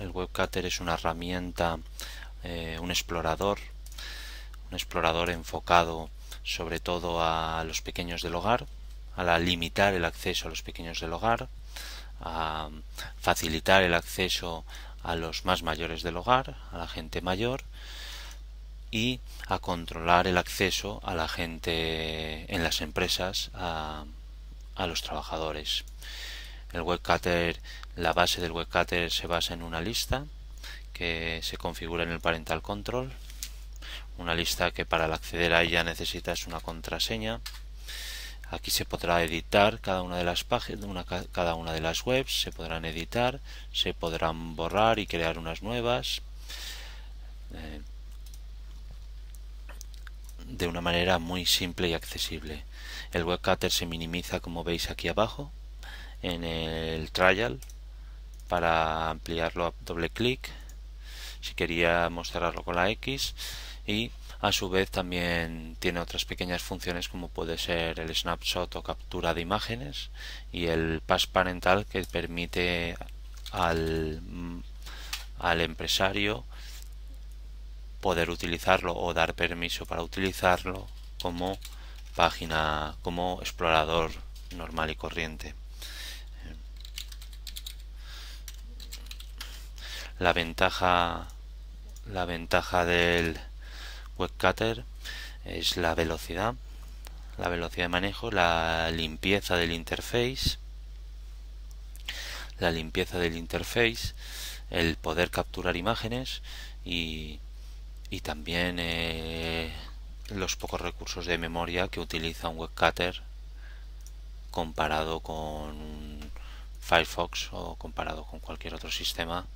el webcater es una herramienta, eh, un explorador, un explorador enfocado sobre todo a los pequeños del hogar, a limitar el acceso a los pequeños del hogar, a facilitar el acceso a los más mayores del hogar, a la gente mayor y a controlar el acceso a la gente en las empresas, a los trabajadores. El webcatter, la base del webcatter se basa en una lista que se configura en el parental control, una lista que para acceder a ella necesitas una contraseña. Aquí se podrá editar cada una de las páginas, cada una de las webs, se podrán editar, se podrán borrar y crear unas nuevas. Eh, de una manera muy simple y accesible. El webcatter se minimiza como veis aquí abajo en el trial para ampliarlo a doble clic si quería mostrarlo con la X y a su vez también tiene otras pequeñas funciones como puede ser el snapshot o captura de imágenes y el pass parental que permite al, al empresario poder utilizarlo o dar permiso para utilizarlo como página como explorador normal y corriente. la ventaja la ventaja del webcater es la velocidad la velocidad de manejo la limpieza del interface la limpieza del interface el poder capturar imágenes y, y también eh, los pocos recursos de memoria que utiliza un webcutter comparado con Firefox o comparado con cualquier otro sistema